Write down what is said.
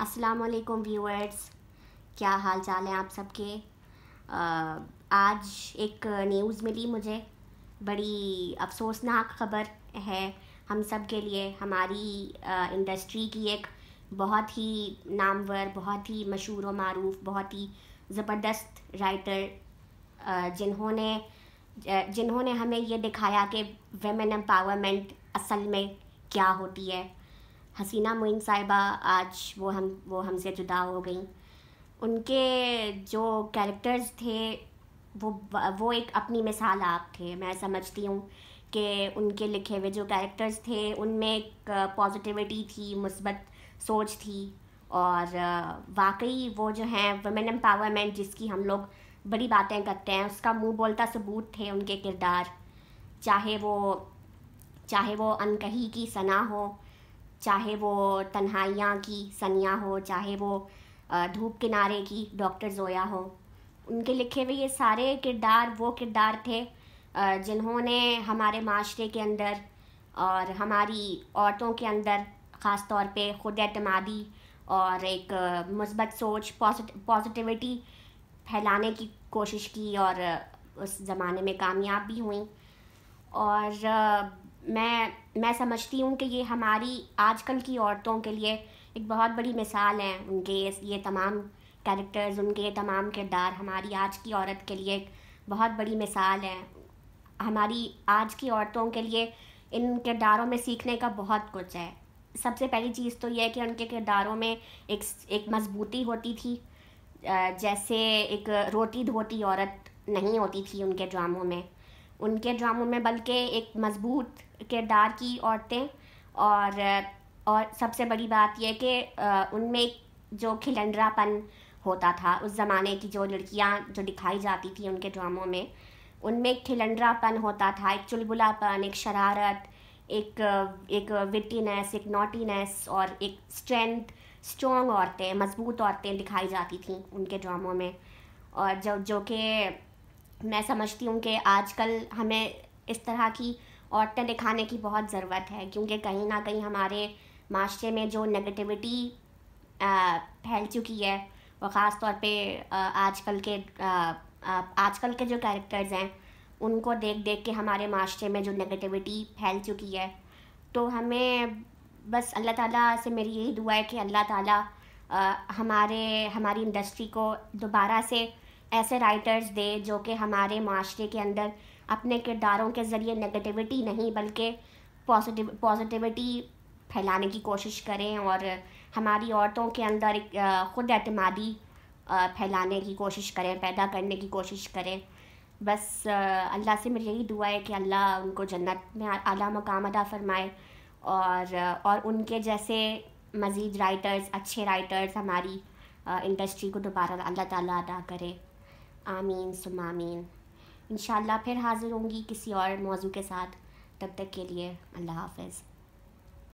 असलकुम व्यूअर्स क्या हाल चाल हैं आप सबके आज एक न्यूज़ मिली मुझे बड़ी अफसोसनाक ख़बर है हम सब के लिए हमारी आ, इंडस्ट्री की एक बहुत ही नामवर बहुत ही मशहूर व मरूफ बहुत ही ज़बरदस्त राइटर जिन्होंने जिन्होंने हमें ये दिखाया कि वेमेन एम्पावरमेंट असल में क्या होती है हसीना मोइन साहिबा आज वो हम वो हमसे जुदा हो गई उनके जो कैरेक्टर्स थे वो वो एक अपनी मिसाल आप थे मैं समझती हूँ कि उनके लिखे हुए जो कैरेक्टर्स थे उनमें एक पॉजिटिविटी थी मुस्बत सोच थी और वाकई वो जो हैं वमेन एम्पावरमेंट जिसकी हम लोग बड़ी बातें करते हैं उसका मुंह बोलता सबूत थे उनके किरदार चाहे वो चाहे वो अनकही की सना हो चाहे वो तन्हाइयाँ की सनिया हो चाहे वो धूप किनारे की डॉक्टर जोया हो उनके लिखे हुए ये सारे किरदार वो किरदार थे जिन्होंने हमारे माशरे के अंदर और हमारी औरतों के अंदर ख़ास तौर पे खुद अतमादी और एक मिसबत सोच पॉजिटिविटी फैलाने की कोशिश की और उस ज़माने में कामयाब भी हुई और मैं मैं समझती हूँ कि ये हमारी आजकल की औरतों के लिए एक बहुत बड़ी मिसाल है उनके ये तमाम कैरेक्टर्स उनके तमाम किरदार हमारी आज की औरत के लिए एक बहुत बड़ी मिसाल है हमारी आज की औरतों के लिए इन किरदारों में सीखने का बहुत कुछ है सबसे पहली चीज़ तो यह है कि उनके किरदारों में एक एक मजबूती होती थी जैसे एक रोटी धोती औरत नहीं होती थी उनके ड्रामों में उनके ड्रामों में बल्कि एक मजबूत किरदार की औरतें और और सबसे बड़ी बात यह कि उनमें जो खिलंडरापन होता था उस ज़माने की जो लड़कियां जो दिखाई जाती थी उनके ड्रामों में उनमें एक खिलंडरापन होता था एक चुलबुलापन एक शरारत एक एक विटीनेस एक नोटीनेस और एक स्ट्रेंथ स्ट्रॉन्ग औरतें मजबूत औरतें दिखाई जाती थीं उनके ड्रामों में और जो जो कि मैं समझती हूँ कि आजकल हमें इस तरह की औरतें दिखाने की बहुत ज़रूरत है क्योंकि कहीं ना कहीं हमारे माशरे में जो नेगेटिविटी फैल चुकी है वो ख़ास तौर पे आजकल के आजकल के जो कैरेक्टर्स हैं उनको देख देख के हमारे माशरे में जो नेगेटिविटी फैल चुकी है तो हमें बस अल्लाह ताला से मेरी यही दुआ है कि अल्लाह ताला हमारे हमारी इंडस्ट्री को दोबारा से ऐसे राइटर्स दे जो कि हमारे माशरे के अंदर अपने किरदारों के ज़रिए नेगेटिविटी नहीं बल्कि पॉजिटिव पॉजिटिविटी फैलाने की कोशिश करें और हमारी औरतों के अंदर ख़ुद अतमादी फैलाने की कोशिश करें पैदा करने की कोशिश करें बस अल्लाह से मेरी यही दुआ है कि अल्लाह उनको जन्नत में अला मकाम अदा फरमाए और और उनके जैसे मज़ीद राइटर्स अच्छे राइटर्स हमारी इंडस्ट्री को दोबारा अल्लाह ताला अदा करे आमीन सुमामीन इन फिर हाज़िर होंगी किसी और मौजू के साथ तब तक के लिए अल्लाह हाफिज़